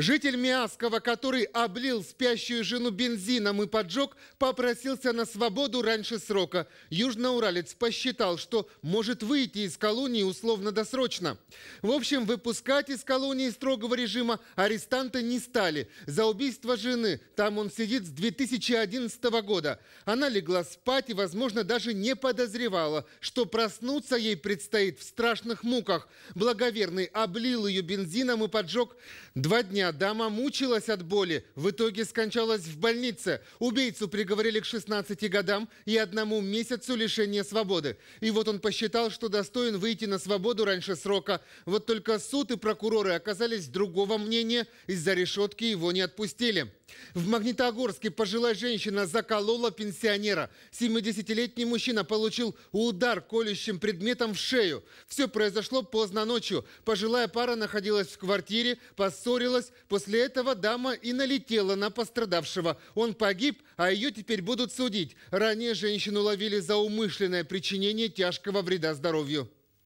Житель Миасского, который облил спящую жену бензином и поджег, попросился на свободу раньше срока. Южноуралец посчитал, что может выйти из колонии условно-досрочно. В общем, выпускать из колонии строгого режима арестанты не стали. За убийство жены там он сидит с 2011 года. Она легла спать и, возможно, даже не подозревала, что проснуться ей предстоит в страшных муках. Благоверный облил ее бензином и поджег два дня Дама мучилась от боли, в итоге скончалась в больнице. Убийцу приговорили к 16 годам и одному месяцу лишения свободы. И вот он посчитал, что достоин выйти на свободу раньше срока. Вот только суд и прокуроры оказались другого мнения, из-за решетки его не отпустили. В Магнитогорске пожилая женщина заколола пенсионера. 70-летний мужчина получил удар колющим предметом в шею. Все произошло поздно ночью. Пожилая пара находилась в квартире, поссорилась. После этого дама и налетела на пострадавшего. Он погиб, а ее теперь будут судить. Ранее женщину ловили за умышленное причинение тяжкого вреда здоровью.